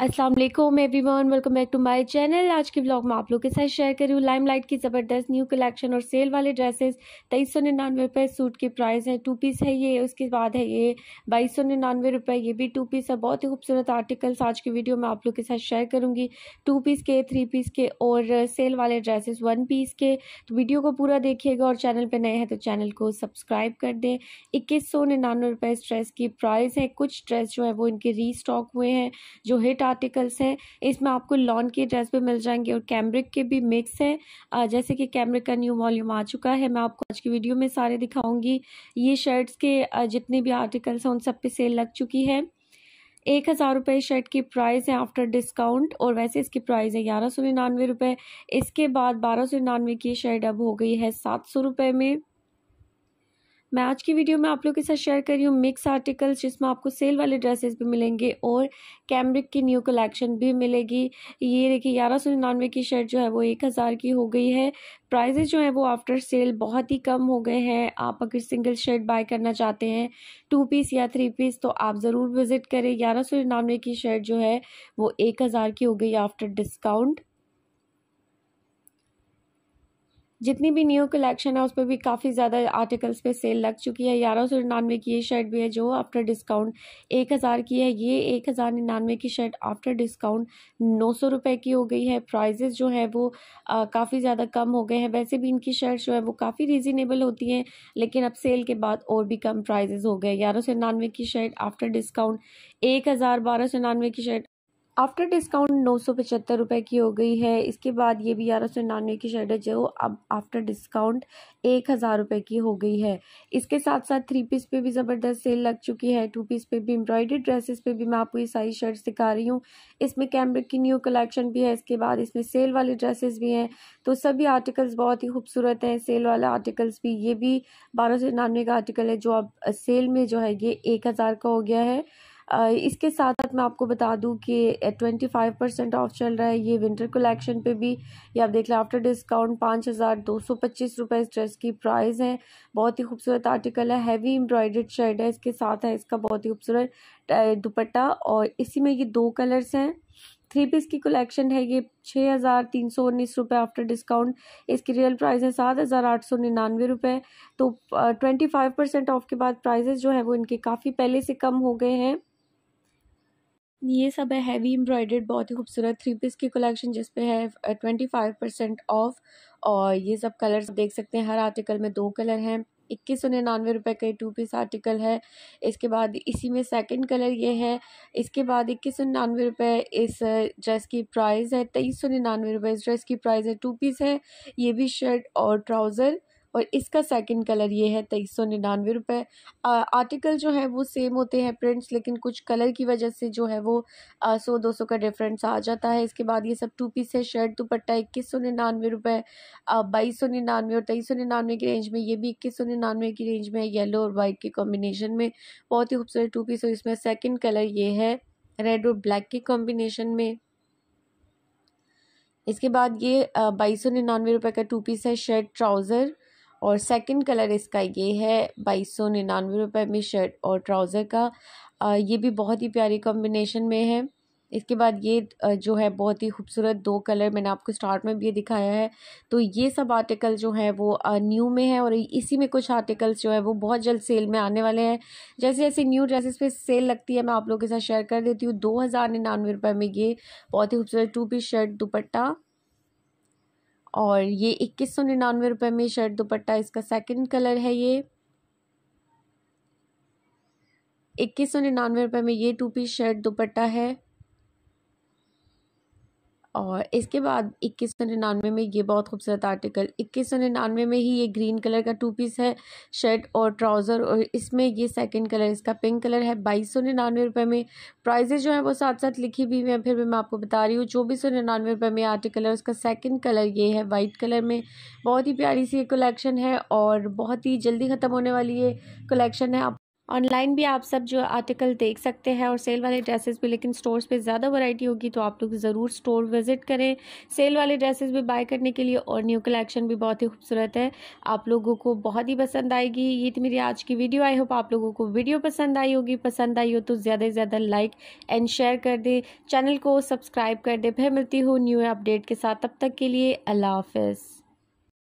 अस्सलाम वालेकुम everyone welcome back to my channel आज के ब्लॉग में आप लोगों के साथ शेयर कर रही हूँ लाइमलाइट की ज़बरदस्त न्यू कलेक्शन और सेल वाले ड्रेसेस तेईस सौ निन्यानवे रुपये सूट के प्राइस हैं टू पीस है ये उसके बाद है ये बाईस सौ निन्यानवे रुपये ये भी टू पीस है बहुत ही खूबसूरत आर्टिकल्स आज की वीडियो में आप लोग के साथ शेयर करूँगी टू पीस के थ्री पीस के और सेल वाले ड्रेसेस वन पीस के तो वीडियो को पूरा देखिएगा और चैनल पर नए हैं तो चैनल को सब्सक्राइब कर दें इक्कीस सौ निन्यानवे रुपये इस ड्रेस की प्राइस है कुछ ड्रेस जो है वो इनके री हुए हैं जो हिट आर्टिकल्स हैं इसमें आपको लॉन के ड्रेस भी मिल जाएंगे और कैमरिक के भी मिक्स है जैसे कि कैमरिक का न्यू वॉल्यूम आ चुका है मैं आपको आज की वीडियो में सारे दिखाऊंगी ये शर्ट्स के जितने भी आर्टिकल्स हैं उन सब पे सेल लग चुकी है एक हज़ार रुपये शर्ट की प्राइस है आफ्टर डिस्काउंट और वैसे इसकी प्राइस है ग्यारह सौ निन्यानवे रुपये इसके बाद बारह सौ निन्यानवे की शर्ट अब हो गई है सात सौ रुपये में मैं आज की वीडियो में आप लोगों के साथ शेयर कर रही हूँ मिक्स आर्टिकल्स जिसमें आपको सेल वाले ड्रेसेस भी मिलेंगे और कैमरिक की न्यू कलेक्शन भी मिलेगी ये देखिए ग्यारह सौ निन्यानवे की शर्ट जो है वो एक हज़ार की हो गई है प्राइजेज जो है वो आफ्टर सेल बहुत ही कम हो गए हैं आप अगर सिंगल शर्ट बाय करना चाहते हैं टू पीस या थ्री पीस तो आप ज़रूर विज़िट करें ग्यारह सौ निन्यानवे की शर्ट जो है वो एक हज़ार की हो गई आफ्टर डिस्काउंट जितनी भी न्यू कलेक्शन है उस पर भी काफ़ी ज़्यादा आर्टिकल्स पे सेल लग चुकी है ग्यारह सौ निन्यानवे की ये शर्ट भी है जो आफ्टर डिस्काउंट एक हज़ार की है ये एक हज़ार निन्यानवे की शर्ट आफ्टर डिस्काउंट नौ सौ रुपये की हो गई है प्राइजेज जो है वो काफ़ी ज़्यादा कम हो गए हैं वैसे भी इनकी शर्ट जो है वो काफ़ी रीज़नेबल होती हैं लेकिन अब सेल के बाद और भी कम प्राइजेज हो गए ग्यारह सौ निन्यानवे की शर्ट आफ्टर डिस्काउंट एक हज़ार बारह सौ निन्यानवे की शर्ट आफ्टर डिस्काउंट नौ सौ पचहत्तर रुपये की हो गई है इसके बाद ये भी ग्यारह सौ निन्यानवे की शर्ट है जो अब आफ्टर डिस्काउंट एक हज़ार रुपये की हो गई है इसके साथ साथ थ्री पीस पे भी ज़बरदस्त सेल लग चुकी है टू पीस पे भी एम्ब्रॉयडरी ड्रेसेस पे भी मैं आपको ये सारी शर्ट्स दिखा रही हूँ इसमें कैमरे की न्यू कलेक्शन भी है इसके बाद इसमें सेल वाले ड्रेसेस भी हैं तो सभी आर्टिकल्स बहुत ही खूबसूरत हैं सेल वाले आर्टिकल्स भी ये भी बारह सौ निन्यानवे का आर्टिकल है जो अब सेल में जो है ये एक हज़ार का हो गया है इसके साथ साथ मैं आपको बता दूं कि ट्वेंटी फाइव परसेंट ऑफ चल रहा है ये विंटर कलेक्शन पे भी ये आप देख लें आफ्टर डिस्काउंट पाँच हज़ार दो सौ पच्चीस रुपये इस ड्रेस की प्राइस है बहुत ही खूबसूरत आर्टिकल है हैवी एम्ब्रॉयडर्ड शर्ट है इसके साथ है इसका बहुत ही खूबसूरत दुपट्टा और इसी में ये दो कलर्स हैं थ्री पीस की कलेक्शन है ये छः हज़ार तीन सौ उन्नीस रुपये आफ्टर डिस्काउंट इसकी रियल प्राइस है सात हज़ार आठ सौ निन्यानवे रुपये तो ट्वेंटी फाइव परसेंट ऑफ के बाद प्राइजेस जो है वो इनके काफ़ी पहले से कम हो गए हैं ये सब है हैवी एम्ब्रॉयडर्ड बहुत ही खूबसूरत थ्री पीस की कलेक्शन जिसपे है ट्वेंटी फाइव परसेंट ऑफ और ये सब कलर्स देख सकते हैं हर आर्टिकल में दो कलर हैं इक्कीस सौ निन्यानवे रुपये का टू पीस आर्टिकल है इसके बाद इसी में सेकंड कलर ये है इसके बाद इक्कीस सौ निन्यानवे रुपये इस ड्रेस की प्राइस है तेईस सौ निन्यानवे रुपये इस ड्रेस की प्राइस है टू पीस है ये भी शर्ट और ट्राउज़र और इसका सेकंड कलर ये है तेईस सौ निन्यानवे रुपये आर्टिकल जो है वो सेम होते हैं प्रिंट्स लेकिन कुछ कलर की वजह से जो है वो सौ दो सौ का डिफरेंस आ जाता है इसके बाद ये सब टू पीस है शर्ट दुपट्टा इक्कीस सौ निन्यानवे रुपये बाईस सौ निन्यानवे और तेईस सौ निन्यानवे की रेंज में ये भी इक्कीस सौ निन्यानवे की रेंज में येलो और वाइट के कॉम्बिनेशन में बहुत ही खूबसूरत टू पीस और इसमें सेकेंड कलर ये है रेड और ब्लैक के कॉम्बिनेशन में इसके बाद ये बाईस सौ निन्यानवे रुपये का टू पीस है शर्ट ट्राउज़र और सेकंड कलर इसका ये है बाईस सौ निन्यानवे रुपये में शर्ट और ट्राउज़र का आ, ये भी बहुत ही प्यारी कॉम्बिनेशन में है इसके बाद ये जो है बहुत ही खूबसूरत दो कलर मैंने आपको स्टार्ट में भी दिखाया है तो ये सब आर्टिकल जो है वो न्यू में है और इसी में कुछ आर्टिकल्स जो है वो बहुत जल्द सेल में आने वाले हैं जैसे जैसे न्यू ड्रेसेस पे सेल लगती है मैं आप लोगों के साथ शेयर कर देती हूँ दो हज़ार निन्यानवे रुपये में ये बहुत ही खूबसूरत टू पीस शर्ट दुपट्टा और ये इक्कीस सौ निन्यानवे रुपये में शर्ट दुपट्टा इसका सेकंड कलर है ये इक्कीस सौ निन्यानवे रुपये में ये टू पीस शर्ट दुपट्टा है और इसके बाद इक्कीस सौ निन्यानवे में ये बहुत खूबसूरत आर्टिकल इक्कीस सौ निन्यानवे में ही ये ग्रीन कलर का टू पीस है शर्ट और ट्राउज़र और इसमें ये सेकंड कलर इसका पिंक कलर है बाईस सौ निन्यानवे रुपये में प्राइजेज जो है वो साथ साथ लिखी भी हुई हैं फिर भी मैं आपको बता रही हूँ चौबीस सौ निन्यानवे रुपये में आर्टिकल है उसका सेकेंड कलर ये है वाइट कलर में बहुत ही प्यारी सी ये कलेक्शन है और बहुत ही जल्दी ख़त्म होने वाली ये कलेक्शन है आप ऑनलाइन भी आप सब जो आर्टिकल देख सकते हैं और सेल वाले ड्रेसेस भी लेकिन स्टोर्स पे ज़्यादा वैरायटी होगी तो आप लोग ज़रूर स्टोर विजिट करें सेल वाले ड्रेसेस भी बाय करने के लिए और न्यू कलेक्शन भी बहुत ही खूबसूरत है आप लोगों को बहुत ही पसंद आएगी ये तो मेरी आज की वीडियो आई होप आप लोगों को वीडियो पसंद आई होगी पसंद आई हो तो ज़्यादा से ज़्यादा लाइक एंड शेयर कर दें चैनल को सब्सक्राइब कर दें फिर मिलती हूँ न्यू अपडेट के साथ तब तक के लिए अल्लाह हाफिज़